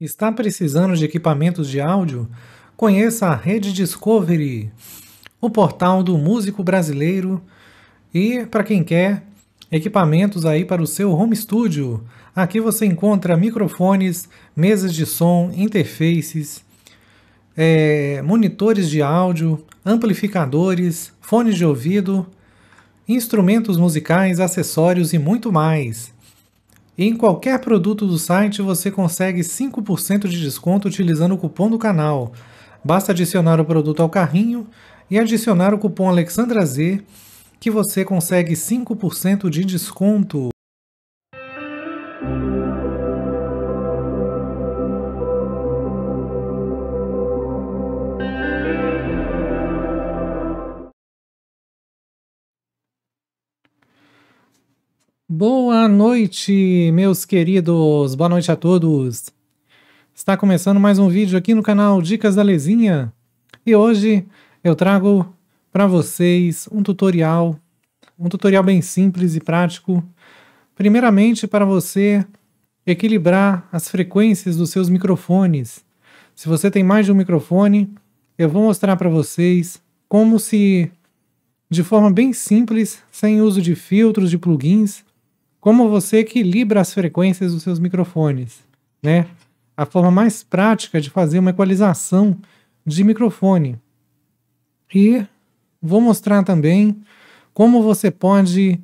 Está precisando de equipamentos de áudio? Conheça a Rede Discovery, o portal do músico brasileiro e para quem quer equipamentos aí para o seu home studio. Aqui você encontra microfones, mesas de som, interfaces, é, monitores de áudio, amplificadores, fones de ouvido, instrumentos musicais, acessórios e muito mais. E em qualquer produto do site você consegue 5% de desconto utilizando o cupom do canal. Basta adicionar o produto ao carrinho e adicionar o cupom ALEXANDRAZ que você consegue 5% de desconto. Boa noite, meus queridos. Boa noite a todos. Está começando mais um vídeo aqui no canal Dicas da Lezinha. E hoje eu trago para vocês um tutorial, um tutorial bem simples e prático. Primeiramente para você equilibrar as frequências dos seus microfones. Se você tem mais de um microfone, eu vou mostrar para vocês como se de forma bem simples, sem uso de filtros, de plugins, como você equilibra as frequências dos seus microfones, né? A forma mais prática de fazer uma equalização de microfone. E vou mostrar também como você pode,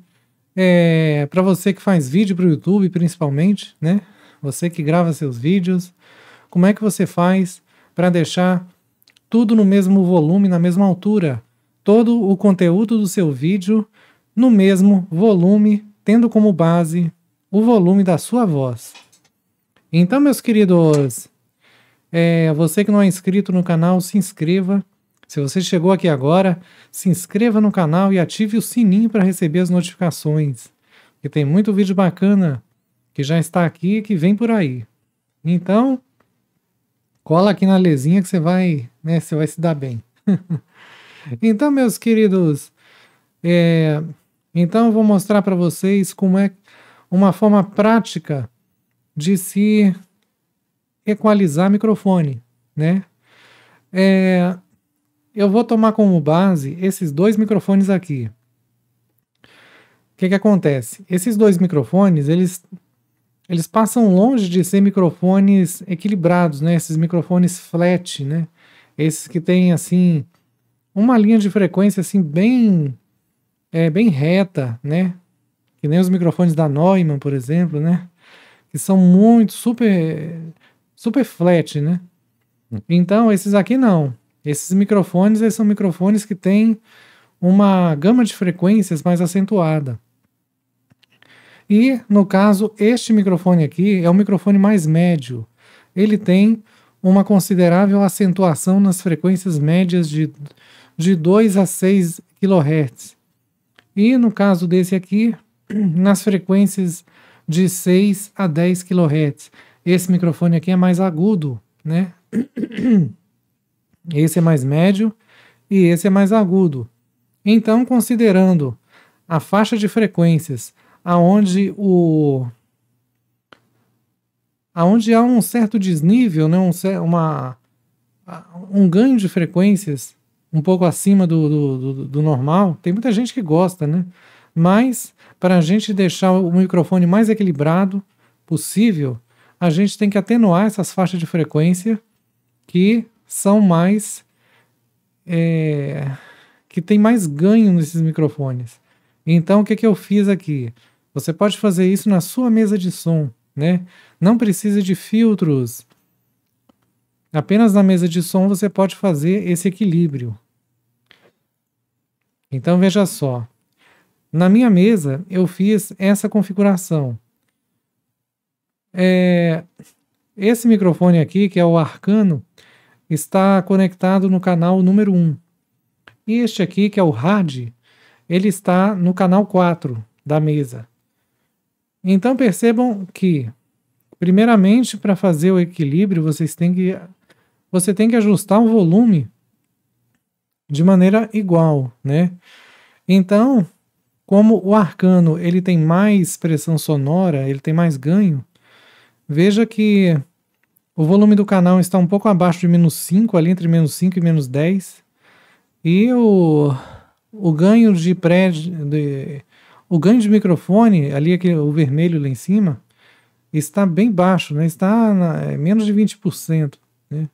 é, para você que faz vídeo para o YouTube principalmente, né? Você que grava seus vídeos, como é que você faz para deixar tudo no mesmo volume, na mesma altura, todo o conteúdo do seu vídeo no mesmo volume tendo como base o volume da sua voz. Então, meus queridos, é, você que não é inscrito no canal, se inscreva. Se você chegou aqui agora, se inscreva no canal e ative o sininho para receber as notificações. Que tem muito vídeo bacana que já está aqui e que vem por aí. Então, cola aqui na lesinha que você vai, né, você vai se dar bem. então, meus queridos, é, então eu vou mostrar para vocês como é uma forma prática de se equalizar microfone, né? É, eu vou tomar como base esses dois microfones aqui. O que, que acontece? Esses dois microfones, eles, eles passam longe de ser microfones equilibrados, né? Esses microfones flat, né? Esses que têm, assim, uma linha de frequência, assim, bem é, bem reta, né? Que nem os microfones da Neumann, por exemplo, né? Que são muito super super flat, né? Então esses aqui não. Esses microfones eles são microfones que têm uma gama de frequências mais acentuada. E no caso este microfone aqui é um microfone mais médio. Ele tem uma considerável acentuação nas frequências médias de, de 2 a 6 kHz. E no caso desse aqui, nas frequências de 6 a 10 kHz. Esse microfone aqui é mais agudo, né? Esse é mais médio e esse é mais agudo. Então, considerando a faixa de frequências aonde o aonde há um certo desnível, né, um, uma, um ganho de frequências um pouco acima do, do, do, do normal. Tem muita gente que gosta, né? Mas para a gente deixar o microfone mais equilibrado possível, a gente tem que atenuar essas faixas de frequência que são mais. É, que tem mais ganho nesses microfones. Então, o que, que eu fiz aqui? Você pode fazer isso na sua mesa de som, né? Não precisa de filtros. Apenas na mesa de som você pode fazer esse equilíbrio. Então veja só. Na minha mesa eu fiz essa configuração. É, esse microfone aqui, que é o Arcano, está conectado no canal número 1. E este aqui, que é o Hard, ele está no canal 4 da mesa. Então percebam que, primeiramente, para fazer o equilíbrio, vocês têm que, você tem que ajustar o volume de maneira igual, né? Então, como o arcano ele tem mais pressão sonora, ele tem mais ganho, veja que o volume do canal está um pouco abaixo de menos 5, ali entre menos 5 e menos 10. E o, o ganho de pré. De, o ganho de microfone, ali aquele, o vermelho lá em cima, está bem baixo, né? está na, é, menos de 20%. Né?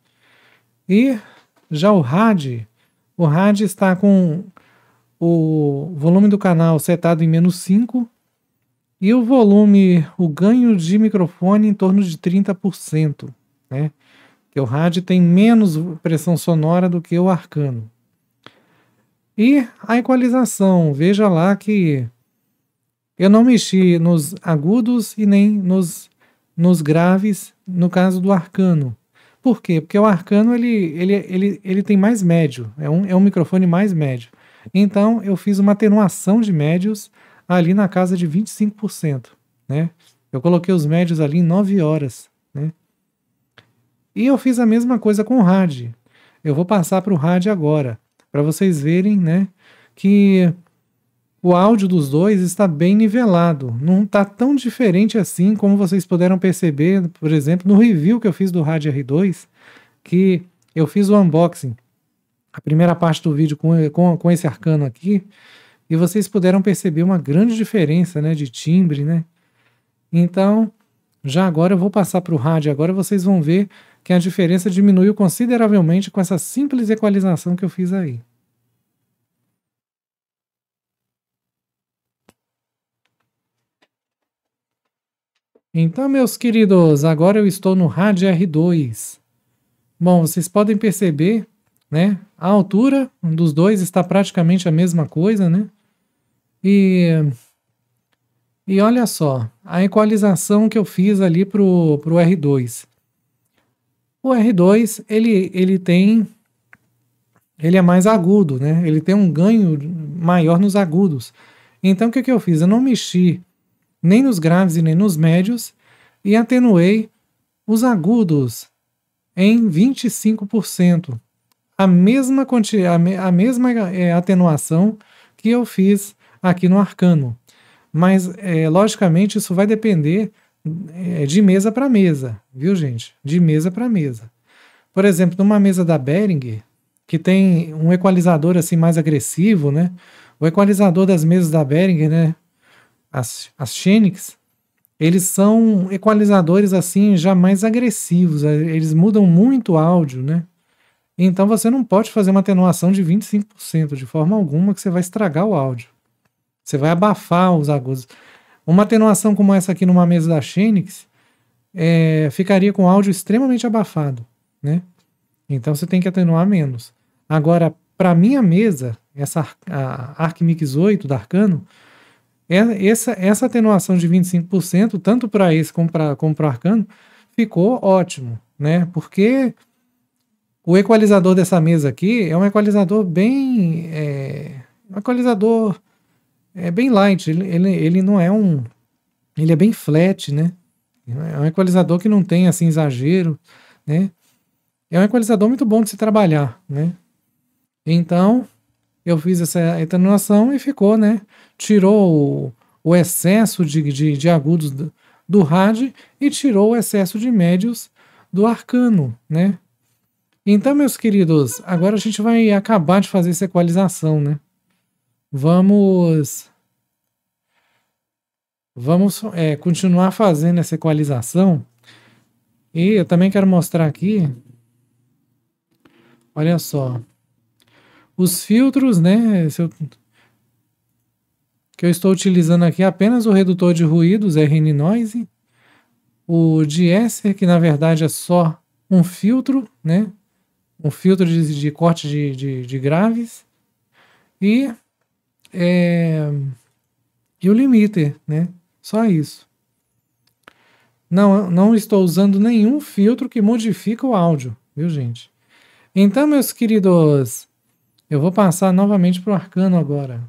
E já o rádio, o rádio está com o volume do canal setado em menos 5 e o volume, o ganho de microfone em torno de 30%, né? Que o rádio tem menos pressão sonora do que o arcano. E a equalização, veja lá que eu não mexi nos agudos e nem nos, nos graves no caso do arcano. Por quê? Porque o Arcano ele, ele, ele, ele tem mais médio, é um, é um microfone mais médio. Então eu fiz uma atenuação de médios ali na casa de 25%. Né? Eu coloquei os médios ali em 9 horas. Né? E eu fiz a mesma coisa com o rádio. Eu vou passar para o rádio agora, para vocês verem né, que o áudio dos dois está bem nivelado, não está tão diferente assim como vocês puderam perceber, por exemplo, no review que eu fiz do Rádio R2, que eu fiz o unboxing, a primeira parte do vídeo com, com, com esse arcano aqui, e vocês puderam perceber uma grande diferença né, de timbre. Né? Então, já agora eu vou passar para o rádio, agora vocês vão ver que a diferença diminuiu consideravelmente com essa simples equalização que eu fiz aí. Então, meus queridos, agora eu estou no rádio R2. Bom, vocês podem perceber, né? A altura dos dois está praticamente a mesma coisa, né? E e olha só, a equalização que eu fiz ali pro pro R2. O R2, ele ele tem ele é mais agudo, né? Ele tem um ganho maior nos agudos. Então o que que eu fiz? Eu não mexi nem nos graves e nem nos médios, e atenuei os agudos em 25%. A mesma, a mesma é, atenuação que eu fiz aqui no arcano. Mas, é, logicamente, isso vai depender é, de mesa para mesa, viu, gente? De mesa para mesa. Por exemplo, numa mesa da Bering que tem um equalizador assim mais agressivo, né? O equalizador das mesas da Bering né? as, as Xenix, eles são equalizadores assim já mais agressivos, é, eles mudam muito o áudio, né? Então você não pode fazer uma atenuação de 25% de forma alguma que você vai estragar o áudio. Você vai abafar os agudos. Uma atenuação como essa aqui numa mesa da Xenix é, ficaria com áudio extremamente abafado, né? Então você tem que atenuar menos. Agora, para minha mesa, essa a Arc Mix 8 da Arcano, essa, essa atenuação de 25%, tanto para esse como para como o arcano, ficou ótimo, né? Porque o equalizador dessa mesa aqui é um equalizador bem. É, um equalizador é bem light, ele, ele, ele não é um. Ele é bem flat, né? É um equalizador que não tem assim exagero, né? É um equalizador muito bom de se trabalhar, né? Então, eu fiz essa atenuação e ficou, né? Tirou o, o excesso de, de, de agudos do, do rádio e tirou o excesso de médios do arcano, né? Então, meus queridos, agora a gente vai acabar de fazer essa equalização, né? Vamos... Vamos é, continuar fazendo essa equalização. E eu também quero mostrar aqui... Olha só, os filtros, né? Eu, que eu estou utilizando aqui apenas o redutor de ruídos, RN Noise. O Diesser, que na verdade é só um filtro, né? Um filtro de, de corte de, de, de, graves. E, é, e o limiter, né? Só isso. Não, não estou usando nenhum filtro que modifica o áudio, viu, gente? Então, meus queridos eu vou passar novamente para o arcano agora.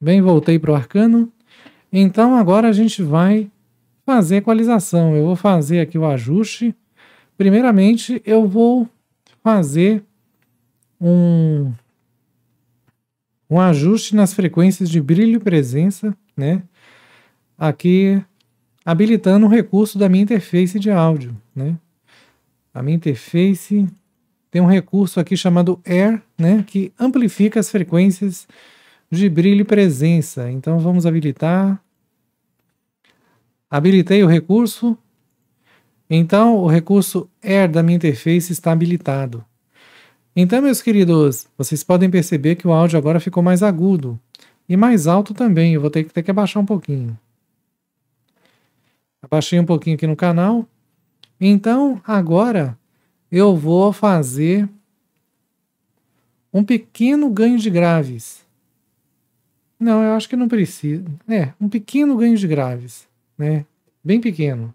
Bem, voltei para o arcano. Então agora a gente vai fazer a equalização. Eu vou fazer aqui o ajuste. Primeiramente, eu vou fazer um, um ajuste nas frequências de brilho e presença, né? Aqui habilitando um recurso da minha interface de áudio. Né? A minha interface tem um recurso aqui chamado Air, né, que amplifica as frequências de brilho e presença. Então vamos habilitar. Habilitei o recurso. Então o recurso Air da minha interface está habilitado. Então, meus queridos, vocês podem perceber que o áudio agora ficou mais agudo e mais alto também. Eu vou ter que, ter que abaixar um pouquinho. Baixei um pouquinho aqui no canal. Então, agora eu vou fazer um pequeno ganho de graves. Não, eu acho que não precisa. É, um pequeno ganho de graves, né? Bem pequeno.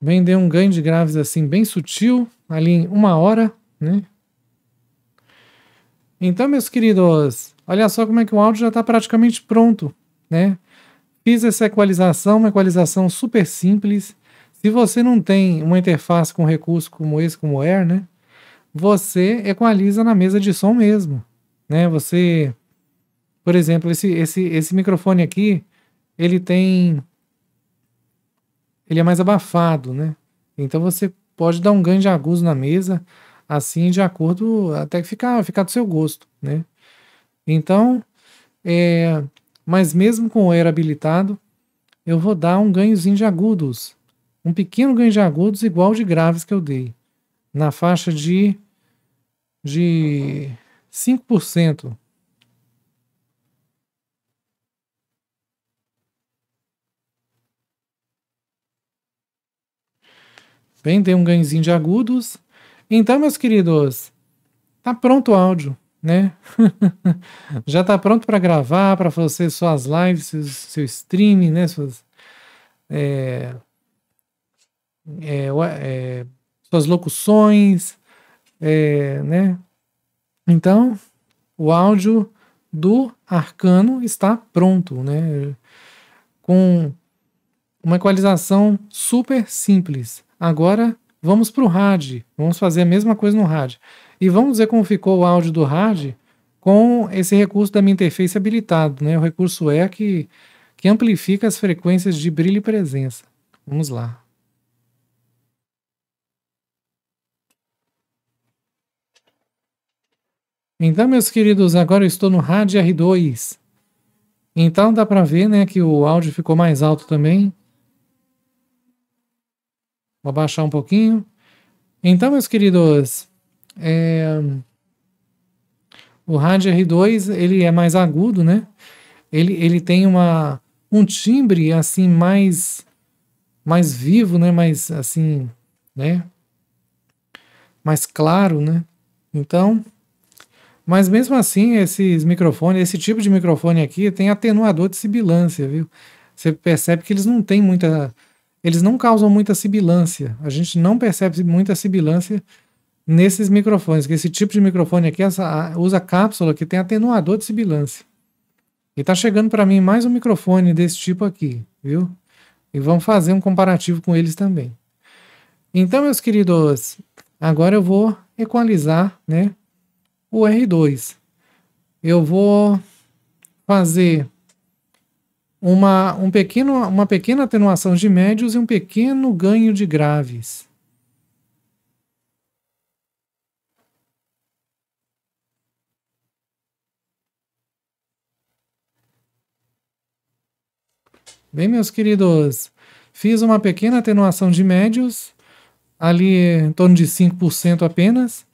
Vender um ganho de graves assim bem sutil, ali em uma hora, né? Então, meus queridos, Olha só como é que o áudio já está praticamente pronto, né? Fiz essa equalização, uma equalização super simples. Se você não tem uma interface com recurso como esse, como o Air, né? Você equaliza na mesa de som mesmo, né? Você, por exemplo, esse, esse, esse microfone aqui, ele tem... Ele é mais abafado, né? Então você pode dar um ganho de agudo na mesa, assim, de acordo, até que ficar, ficar do seu gosto, né? Então, é, mas mesmo com o era habilitado, eu vou dar um ganhozinho de agudos, um pequeno ganho de agudos igual de graves que eu dei, na faixa de, de 5%. Bem, dei um ganhozinho de agudos. Então, meus queridos, tá pronto o áudio né? Já está pronto para gravar, para fazer suas lives, seu, seu streaming, né? Suas, é, é, é, suas locuções, é, né? Então, o áudio do Arcano está pronto, né? Com uma equalização super simples. Agora vamos para o rádio vamos fazer a mesma coisa no rádio e vamos ver como ficou o áudio do hard com esse recurso da minha interface habilitado, né? O recurso é que, que amplifica as frequências de brilho e presença. Vamos lá. Então, meus queridos, agora eu estou no RAD R2. Então dá para ver, né, que o áudio ficou mais alto também. Vou abaixar um pouquinho. Então, meus queridos, é... O rádio R2 ele é mais agudo, né? Ele, ele tem uma, um timbre assim mais mais vivo, né? Mais assim, né? Mais claro, né? Então, mas mesmo assim, esses microfones, esse tipo de microfone aqui tem atenuador de sibilância, viu? Você percebe que eles não têm muita eles não causam muita sibilância. A gente não percebe muita sibilância nesses microfones, que esse tipo de microfone aqui essa, usa cápsula que tem atenuador de sibilância. E tá chegando para mim mais um microfone desse tipo aqui, viu? E vamos fazer um comparativo com eles também. Então, meus queridos, agora eu vou equalizar, né, o R2. Eu vou fazer uma, um pequeno, uma pequena atenuação de médios e um pequeno ganho de graves. Bem, meus queridos, fiz uma pequena atenuação de médios, ali em torno de 5% apenas,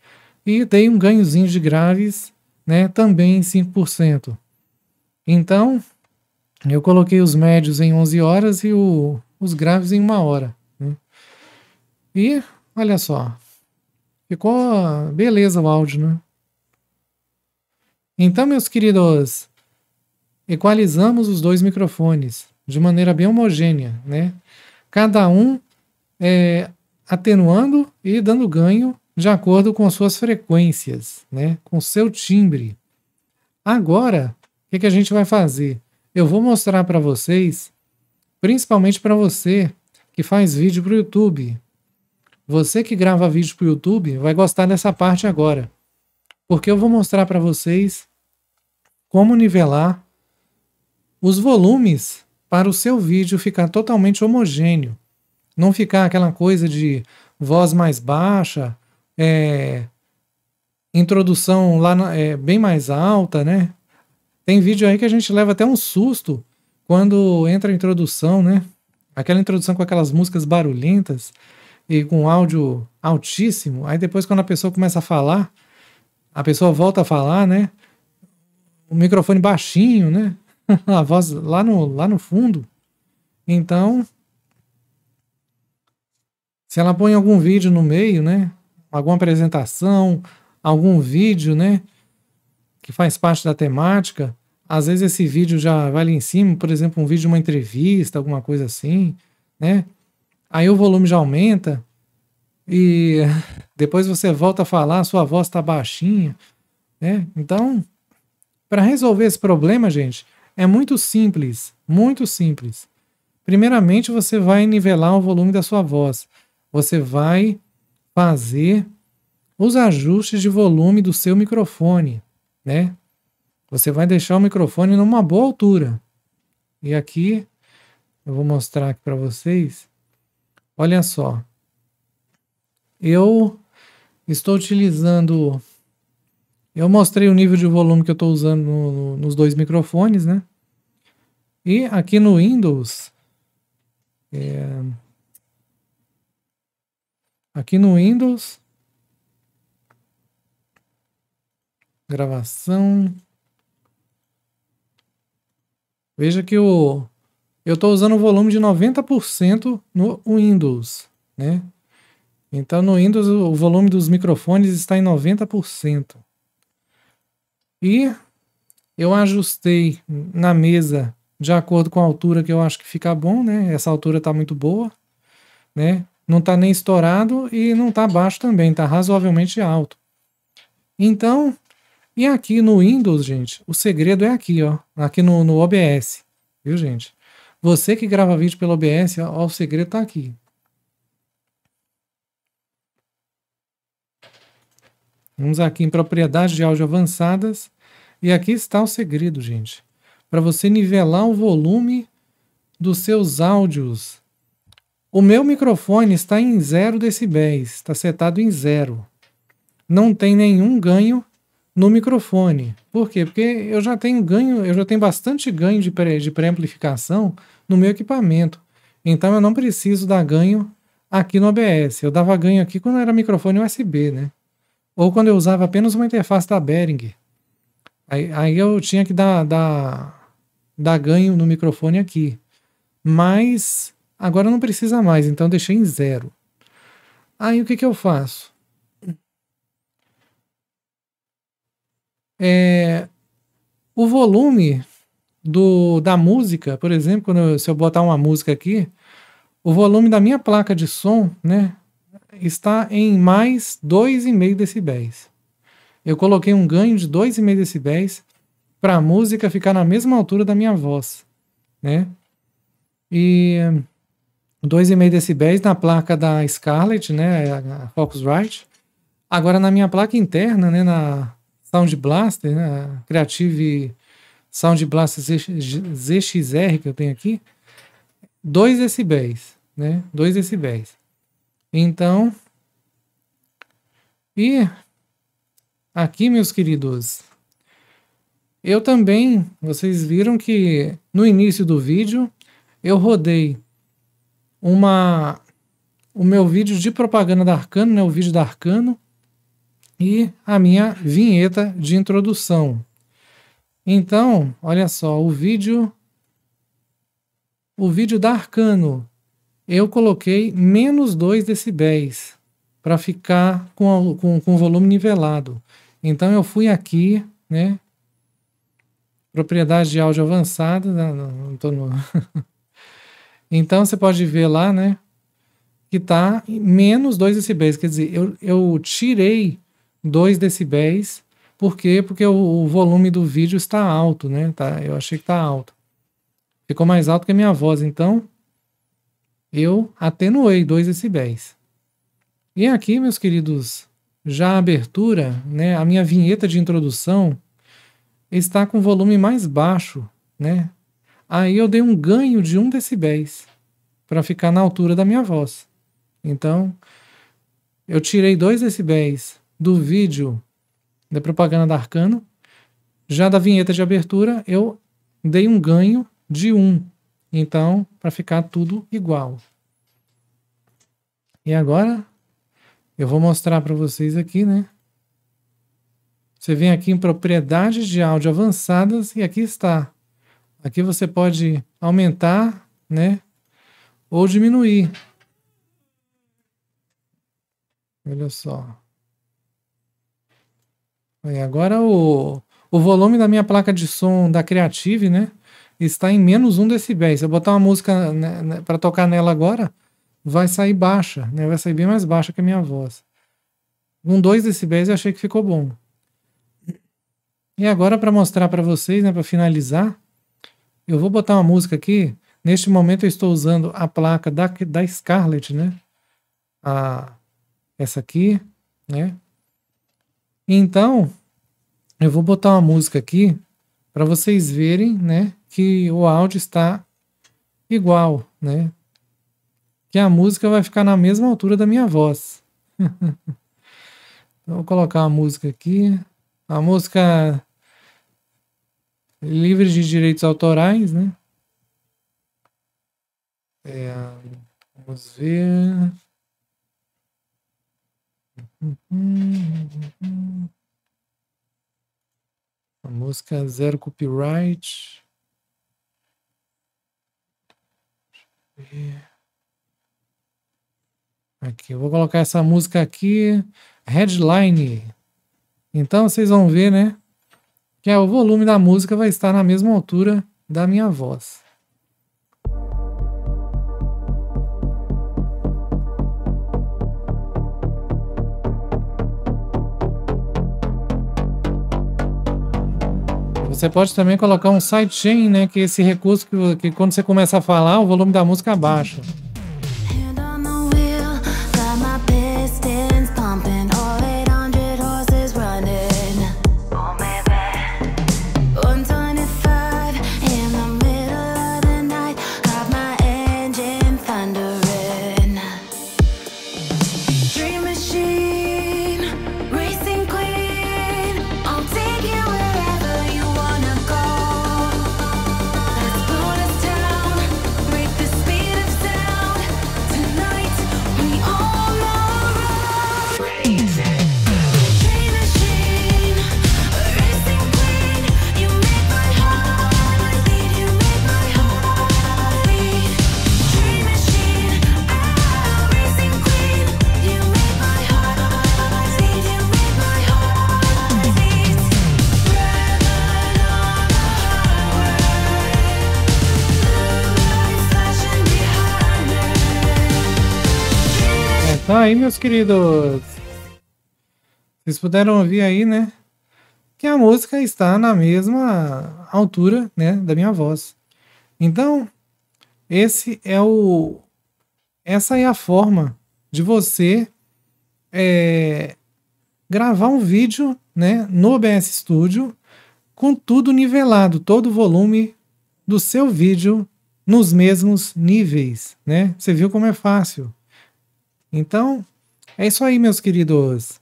e dei um ganhozinho de graves, né, também em 5%. Então, eu coloquei os médios em 11 horas e o, os graves em uma hora. Né? E, olha só, ficou beleza o áudio, né? Então, meus queridos, equalizamos os dois microfones de maneira bem homogênea, né? Cada um é, atenuando e dando ganho de acordo com suas frequências, né? Com seu timbre. Agora, o que, que a gente vai fazer? Eu vou mostrar para vocês, principalmente para você que faz vídeo para o YouTube. Você que grava vídeo para o YouTube vai gostar dessa parte agora, porque eu vou mostrar para vocês como nivelar os volumes para o seu vídeo ficar totalmente homogêneo. Não ficar aquela coisa de voz mais baixa, é, introdução lá na, é, bem mais alta, né? Tem vídeo aí que a gente leva até um susto quando entra a introdução, né? Aquela introdução com aquelas músicas barulhentas e com áudio altíssimo. Aí depois, quando a pessoa começa a falar, a pessoa volta a falar, né? O microfone baixinho, né? a voz lá no, lá no fundo. Então, se ela põe algum vídeo no meio, né? Alguma apresentação, algum vídeo, né? Que faz parte da temática. Às vezes esse vídeo já vai ali em cima, por exemplo, um vídeo de uma entrevista, alguma coisa assim, né? Aí o volume já aumenta e depois você volta a falar, sua voz tá baixinha, né? Então, para resolver esse problema, gente, é muito simples, muito simples. Primeiramente, você vai nivelar o volume da sua voz. Você vai fazer os ajustes de volume do seu microfone, né? Você vai deixar o microfone numa boa altura. E aqui eu vou mostrar aqui para vocês. Olha só. Eu estou utilizando eu mostrei o nível de volume que eu estou usando no, no, nos dois microfones, né? E aqui no Windows, é... aqui no Windows, gravação, veja que o, eu estou usando o volume de 90% no Windows, né? Então no Windows o volume dos microfones está em 90%. E eu ajustei na mesa de acordo com a altura que eu acho que fica bom, né? Essa altura tá muito boa, né? Não tá nem estourado e não tá baixo também, tá razoavelmente alto. Então, e aqui no Windows, gente, o segredo é aqui, ó, aqui no, no OBS, viu, gente? Você que grava vídeo pelo OBS, ó, o segredo tá aqui. Vamos aqui em propriedades de áudio avançadas e aqui está o segredo, gente. Para você nivelar o volume dos seus áudios. O meu microfone está em 0 decibéis, está setado em 0. Não tem nenhum ganho no microfone. Por quê? Porque eu já tenho ganho, eu já tenho bastante ganho de pré-amplificação no meu equipamento. Então eu não preciso dar ganho aqui no OBS. Eu dava ganho aqui quando era microfone USB, né? Ou quando eu usava apenas uma interface da Behringer. Aí, aí eu tinha que dar, dar, dar ganho no microfone aqui. Mas agora não precisa mais, então deixei em zero. Aí o que, que eu faço? É, o volume do, da música, por exemplo, quando eu, se eu botar uma música aqui, o volume da minha placa de som né, está em mais 2,5 decibéis. Eu coloquei um ganho de 2,5 decibéis para a música ficar na mesma altura da minha voz, né? E 2,5 eh, decibéis na placa da Scarlett, né, a Focusrite. Agora na minha placa interna, né, na Sound Blaster, né, Creative Sound Blaster ZXR que eu tenho aqui, 2 decibéis, né? 2 decibéis. Então, e Aqui, meus queridos, eu também, vocês viram que no início do vídeo eu rodei uma o meu vídeo de propaganda da Arcano, né, o vídeo da Arcano, e a minha vinheta de introdução. Então, olha só, o vídeo o vídeo da Arcano, eu coloquei menos 2 decibéis para ficar com, com, com o volume nivelado. Então eu fui aqui, né? Propriedade de áudio avançada, né? não, não tô no... então você pode ver lá, né? Que tá menos 2 decibéis, quer dizer, eu, eu tirei 2 decibéis, por quê? Porque o, o, volume do vídeo está alto, né? Tá, eu achei que tá alto. Ficou mais alto que a minha voz, então eu atenuei 2 decibéis. E aqui, meus queridos, já a abertura, né, a minha vinheta de introdução está com volume mais baixo, né? Aí eu dei um ganho de um decibéis para ficar na altura da minha voz. Então, eu tirei dois decibéis do vídeo da propaganda da Arcano. Já da vinheta de abertura, eu dei um ganho de um. Então, para ficar tudo igual. E agora, eu vou mostrar para vocês aqui, né? Você vem aqui em propriedades de áudio avançadas e aqui está. Aqui você pode aumentar, né? Ou diminuir. Olha só. E agora o, o volume da minha placa de som da Creative, né? Está em menos um decibéis. Se eu botar uma música né, né para tocar nela agora, vai sair baixa, né? Vai sair bem mais baixa que a minha voz. Com 2 decibéis eu achei que ficou bom. E agora para mostrar para vocês, né, para finalizar, eu vou botar uma música aqui. Neste momento eu estou usando a placa da, da Scarlett, né? A, essa aqui, né? Então, eu vou botar uma música aqui para vocês verem, né, que o áudio está igual, né? que a música vai ficar na mesma altura da minha voz. então, vou colocar a música aqui. A música livre de direitos autorais, né? É, vamos ver. A música zero copyright. Deixa eu ver. Aqui, eu vou colocar essa música aqui, headline. Então vocês vão ver, né? Que é, o volume da música vai estar na mesma altura da minha voz. Você pode também colocar um sidechain, né? Que é esse recurso que, que quando você começa a falar, o volume da música abaixa. aí, meus queridos. Vocês puderam ouvir aí, né? Que a música está na mesma altura, né, da minha voz. Então, esse é o essa é a forma de você é, gravar um vídeo, né, no OBS Studio com tudo nivelado, todo o volume do seu vídeo nos mesmos níveis, né? Você viu como é fácil? Então, é isso aí, meus queridos.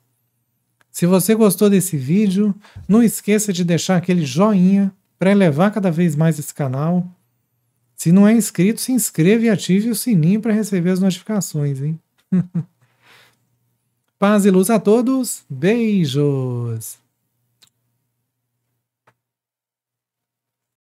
Se você gostou desse vídeo, não esqueça de deixar aquele joinha para elevar cada vez mais esse canal. Se não é inscrito, se inscreva e ative o sininho para receber as notificações, hein? Paz e luz a todos. Beijos.